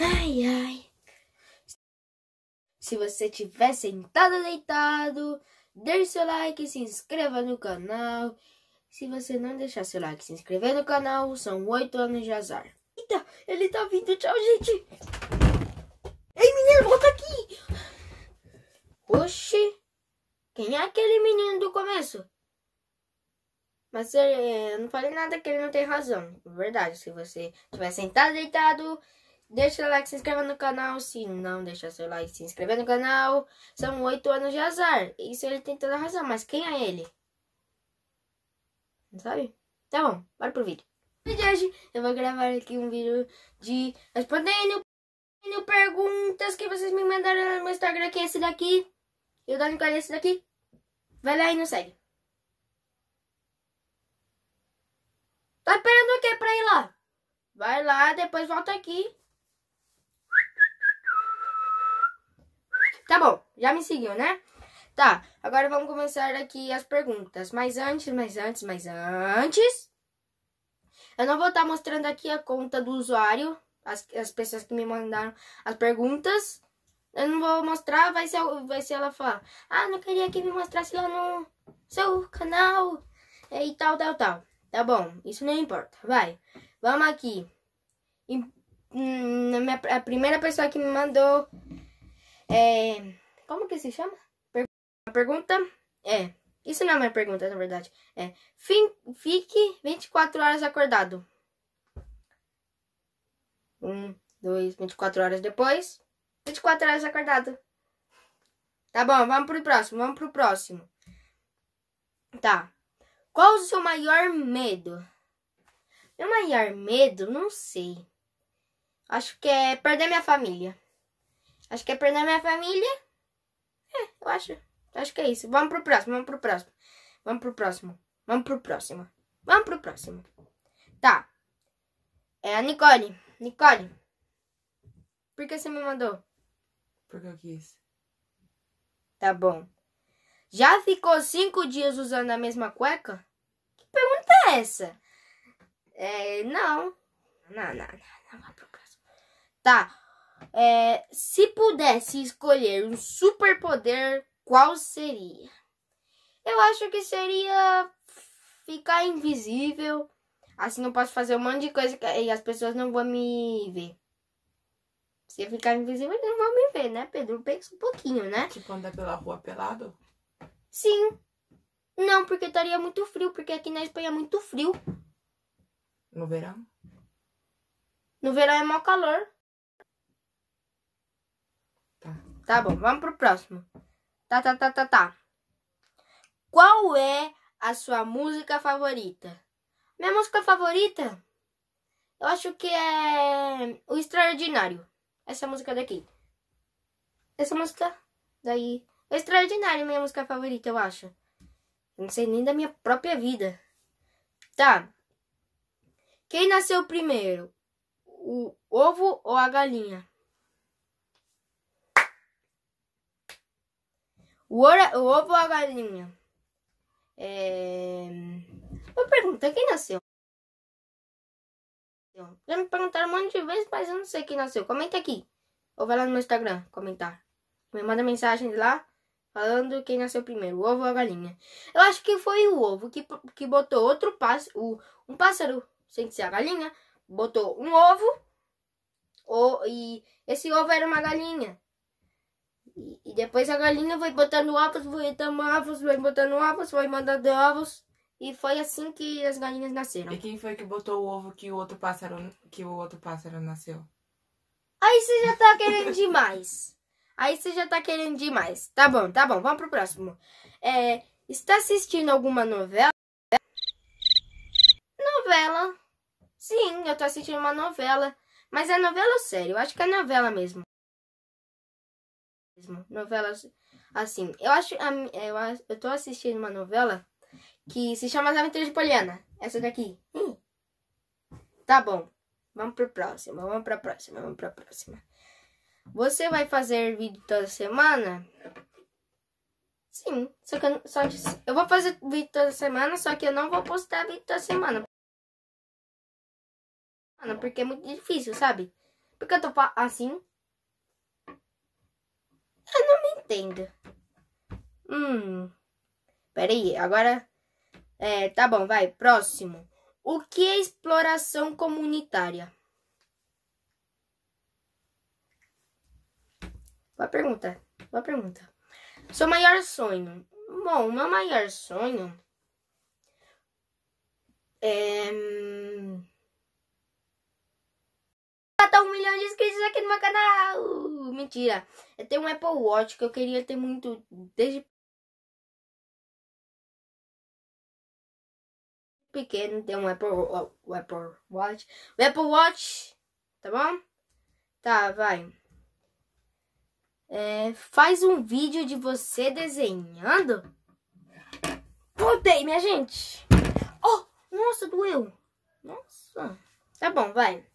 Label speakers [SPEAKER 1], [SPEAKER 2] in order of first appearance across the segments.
[SPEAKER 1] Ai, ai. Se você tiver sentado deitado, deixe seu like, se inscreva no canal. Se você não deixar seu like e se inscrever no canal, são oito anos de azar. Eita, ele tá vindo, tchau, gente. Ei, menino, volta aqui. Oxi, quem é aquele menino do começo? Mas é, eu não falei nada que ele não tem razão. Verdade, se você tiver sentado deitado, Deixa o like, se inscreva no canal. Se não deixar seu like, se inscreva no canal. São oito anos de azar. Isso ele tem toda a razão, mas quem é ele? Não sabe? Tá bom, bora pro vídeo. No vídeo de hoje eu vou gravar aqui um vídeo de respondendo perguntas que vocês me mandaram no meu Instagram, que é esse daqui. E o Dani é esse daqui. Vai lá e não segue. Tá esperando o que pra ir lá? Vai lá, depois volta aqui Tá bom, já me seguiu, né? Tá, agora vamos começar aqui as perguntas. Mas antes, mas antes, mas antes... Eu não vou estar tá mostrando aqui a conta do usuário, as, as pessoas que me mandaram as perguntas. Eu não vou mostrar, vai ser, vai ser ela falar. Ah, não queria que me mostrasse lá no seu canal e tal, tal, tal. Tá bom, isso não importa. Vai, vamos aqui. E, hum, a primeira pessoa que me mandou é, como que se chama? A pergunta é... Isso não é uma pergunta, na verdade. É, fique 24 horas acordado. Um, dois, 24 horas depois. 24 horas acordado. Tá bom, vamos pro próximo, vamos pro próximo. Tá. Qual o seu maior medo? Meu maior medo, não sei. Acho que é perder minha família. Acho que é perder a minha família. É, eu acho. Acho que é isso. Vamos pro próximo, vamos pro próximo. Vamos pro próximo. Vamos pro próximo. Vamos pro próximo. Tá. É a Nicole. Nicole. Por que você me mandou? Porque eu quis. Tá bom. Já ficou cinco dias usando a mesma cueca? Que pergunta é essa? É, não. Não, não, não. não. Vamos pro próximo. Tá. É, se pudesse escolher um superpoder, qual seria? Eu acho que seria ficar invisível. Assim eu posso fazer um monte de coisa e as pessoas não vão me ver. Se eu ficar invisível, eles não vão me ver, né, Pedro? Pensa um pouquinho, né? Tipo andar pela rua pelado? Sim. Não, porque estaria muito frio, porque aqui na Espanha é muito frio. No verão? No verão é mau calor. Tá bom, vamos pro próximo. Tá, tá, tá, tá, tá. Qual é a sua música favorita? Minha música favorita? Eu acho que é O Extraordinário. Essa música daqui. Essa música daí. O Extraordinário minha música favorita, eu acho. Eu não sei nem da minha própria vida. Tá. Quem nasceu primeiro? O ovo ou a galinha? O, o ovo ou a galinha? É... Uma pergunta, quem nasceu? Já me perguntaram um monte de vezes, mas eu não sei quem nasceu. Comenta aqui. Ou vai lá no meu Instagram comentar. Me manda mensagem lá falando quem nasceu primeiro, o ovo ou a galinha. Eu acho que foi o ovo que, que botou outro pássaro, um pássaro, sem ser a galinha, botou um ovo ou, e esse ovo era uma galinha. E depois a galinha foi botando ovos, foi dando ovos, foi botando ovos, foi mandando ovos. E foi assim que as galinhas nasceram. E quem foi que botou o ovo que o outro pássaro, que o outro pássaro nasceu? Aí você já tá querendo demais. Aí você já tá querendo demais. Tá bom, tá bom, vamos pro próximo. É, está assistindo alguma novela? Novela. Sim, eu tô assistindo uma novela. Mas é novela ou sério Eu acho que é novela mesmo mesmo. Novelas assim. Eu acho. Eu, eu tô assistindo uma novela que se chama As Aventuras de Poliana. Essa daqui. Hum. Tá bom. Vamos pro próximo. Vamos pra próxima. Vamos pra próxima. Você vai fazer vídeo toda semana? Sim. Só que eu, só, eu vou fazer vídeo toda semana, só que eu não vou postar vídeo toda semana. porque é muito difícil, sabe? Porque eu tô assim, eu não me entendo. Hum. Peraí, agora. É, tá bom, vai. Próximo. O que é exploração comunitária? Boa pergunta. Boa pergunta. Seu maior sonho. Bom, meu maior sonho. É. Hum, bater um milhão de inscritos aqui no meu canal. Mentira. Eu tenho um Apple Watch que eu queria ter muito desde pequeno. Tem um Apple, Apple Watch. O Apple Watch. Tá bom? Tá, vai. É, faz um vídeo de você desenhando. Voltei, minha gente. Oh, nossa, doeu. Nossa. Tá bom, vai.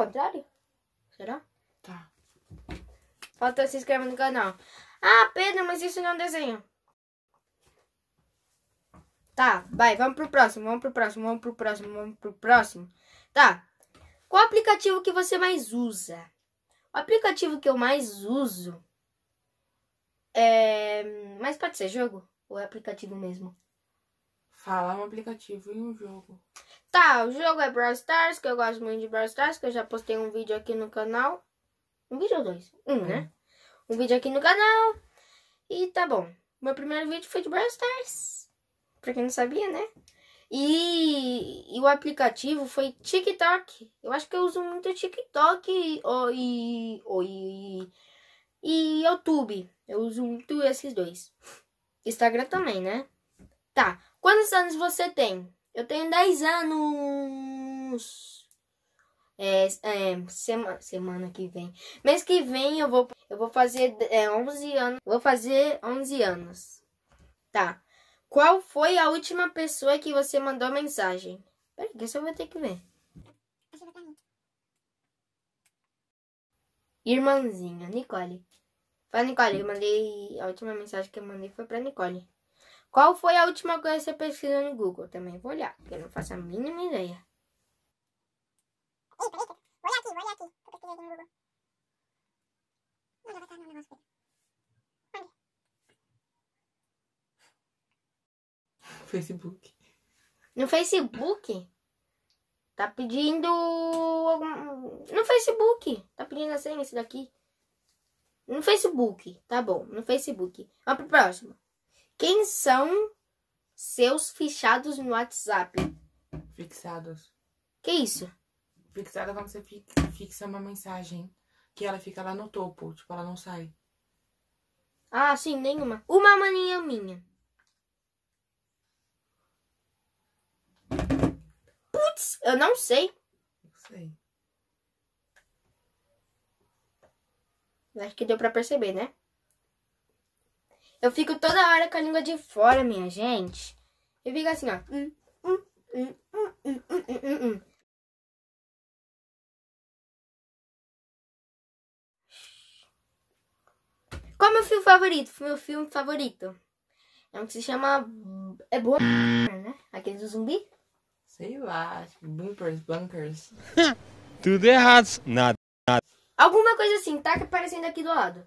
[SPEAKER 1] ao contrário? Será? Tá. Falta se inscrever no canal. Ah, Pedro, mas isso não é um desenho. Tá, vai, vamos pro próximo, vamos pro próximo, vamos pro próximo, vamos pro próximo. Tá. Qual aplicativo que você mais usa? O aplicativo que eu mais uso é. Mas pode ser jogo? Ou é aplicativo mesmo? Falar um aplicativo e um jogo. Tá, o jogo é Brawl Stars, que eu gosto muito de Brawl Stars, que eu já postei um vídeo aqui no canal. Um vídeo ou dois? Um, né? Hum. Um vídeo aqui no canal. E tá bom. Meu primeiro vídeo foi de Brawl Stars. Pra quem não sabia, né? E, e o aplicativo foi TikTok. Eu acho que eu uso muito TikTok e, e, e, e YouTube. Eu uso muito esses dois. Instagram também, né? Tá. Quantos anos você tem? Eu tenho 10 anos. É, é, semana, semana que vem. Mês que vem eu vou, eu vou fazer é, 11 anos. Vou fazer 11 anos. Tá. Qual foi a última pessoa que você mandou mensagem? Peraí, que isso eu vou ter que ver. Irmãzinha, Nicole. Fala, Nicole, eu mandei. A última mensagem que eu mandei foi pra Nicole. Qual foi a última coisa que você pesquisou no Google? Também vou olhar, porque eu não faço a mínima ideia. Eita, eita. Vou olhar aqui, vou olhar aqui. Vou Tô aqui no Google. Não, já vai estar no negócio dele. Onde? Facebook. No Facebook? Tá pedindo No Facebook. Tá pedindo a senha esse daqui. No Facebook. Tá bom, no Facebook. Vamos pro próximo. Quem são seus fichados no WhatsApp? Fixados. Que isso? Fixada é quando você fixa uma mensagem. Que ela fica lá no topo, tipo, ela não sai. Ah, sim, nenhuma. Uma mania minha. Putz, eu não sei. Não sei. Acho que deu pra perceber, né? Eu fico toda hora com a língua de fora, minha gente. Eu fico assim, ó. Hum, hum, hum, Qual é o meu filme favorito? Meu filme favorito. É um que se chama. É boa. Né? Aquele do zumbi? Sei lá. bumpers, bunkers. Tudo errado. Nada, nada. Alguma coisa assim, tá? Que aparecendo aqui do lado.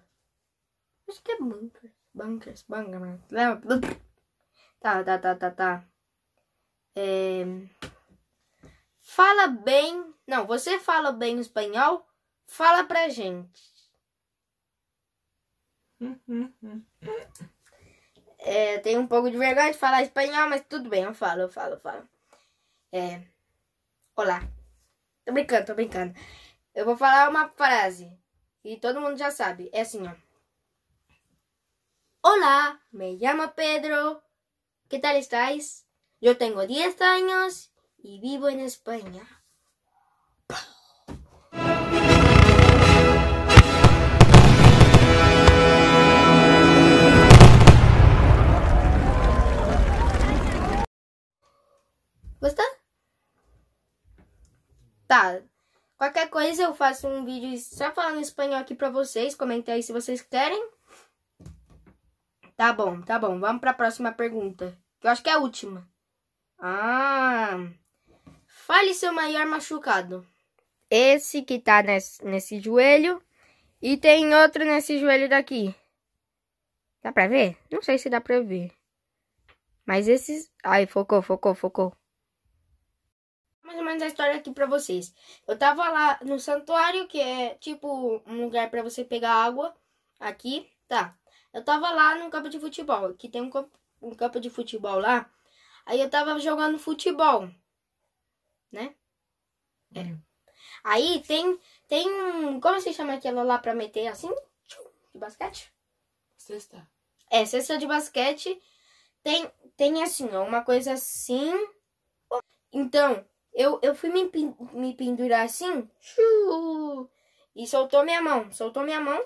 [SPEAKER 1] Acho que é bunker. Bunkers, bunker. Tá, tá, tá, tá, tá. É... Fala bem. Não, você fala bem espanhol? Fala pra gente. É, tenho um pouco de vergonha de falar espanhol, mas tudo bem, eu falo, eu falo, eu falo. É. Olá. Tô brincando, tô brincando. Eu vou falar uma frase. E todo mundo já sabe. É assim, ó. Hola, me llamo Pedro. ¿Qué tal estáis? Yo tengo 10 años y vivo en España. Gostou? Tal Qualquer coisa eu faço um vídeo só falando espanhol aqui pra vocês. Comentem aí se vocês querem. Tá bom, tá bom. Vamos para a próxima pergunta. Que eu acho que é a última. Ah. Fale seu maior machucado. Esse que tá nesse, nesse joelho. E tem outro nesse joelho daqui. Dá pra ver? Não sei se dá pra ver. Mas esses. Ai, focou, focou, focou. Mais ou menos a história aqui pra vocês. Eu tava lá no santuário, que é tipo um lugar pra você pegar água. Aqui, tá. Eu tava lá num campo de futebol, que tem um campo, um campo de futebol lá. Aí eu tava jogando futebol, né? É. Aí tem, tem um, como se chama aquilo lá pra meter assim? De basquete? Cesta. É, cesta de basquete. Tem, tem assim, ó, uma coisa assim. Então, eu, eu fui me, me pendurar assim. E soltou minha mão. Soltou minha mão.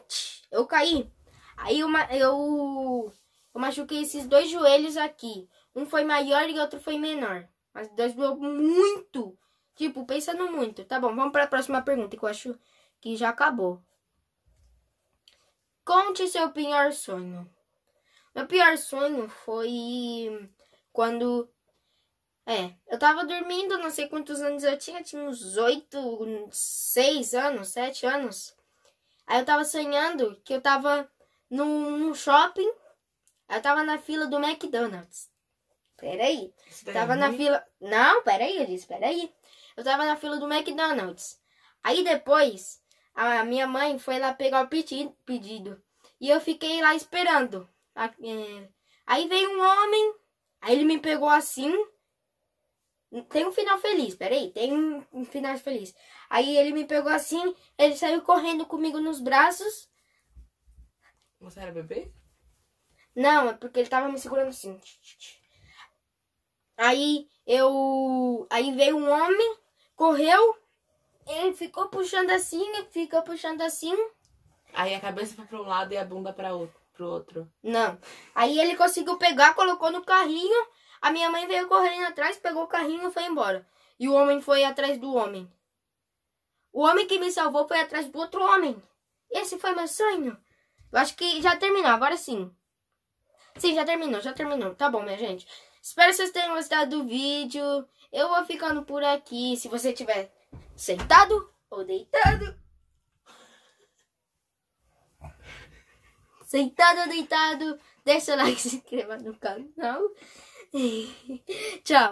[SPEAKER 1] Eu caí. Aí eu, eu, eu machuquei esses dois joelhos aqui. Um foi maior e outro foi menor. Mas dois doeu muito. Tipo, pensando muito. Tá bom, vamos para a próxima pergunta, que eu acho que já acabou. Conte seu pior sonho. Meu pior sonho foi quando. É, eu tava dormindo, não sei quantos anos eu tinha, tinha uns oito, seis anos, sete anos. Aí eu tava sonhando que eu tava num, num shopping. Eu tava na fila do McDonald's. Peraí. Tava na fila. Não, peraí, eu disse peraí. Eu tava na fila do McDonald's. Aí depois, a minha mãe foi lá pegar o pedido. pedido e eu fiquei lá esperando. É, aí veio um homem. Aí ele me pegou assim. Tem um final feliz, peraí, tem um final feliz. Aí ele me pegou assim, ele saiu correndo comigo nos braços. Você era bebê? Não, é porque ele tava me segurando assim. Aí eu. Aí veio um homem, correu, ele ficou puxando assim, ficou puxando assim. Aí a cabeça foi pra um lado e a bunda pra outro, pro outro. Não. Aí ele conseguiu pegar, colocou no carrinho. A minha mãe veio correndo atrás, pegou o carrinho e foi embora. E o homem foi atrás do homem. O homem que me salvou foi atrás do outro homem. Esse foi meu sonho. Eu acho que já terminou, agora sim. Sim, já terminou, já terminou. Tá bom, minha gente. Espero que vocês tenham gostado do vídeo. Eu vou ficando por aqui. Se você estiver sentado ou deitado. Sentado ou deitado, deixa o like e se inscreva no canal. Tchau.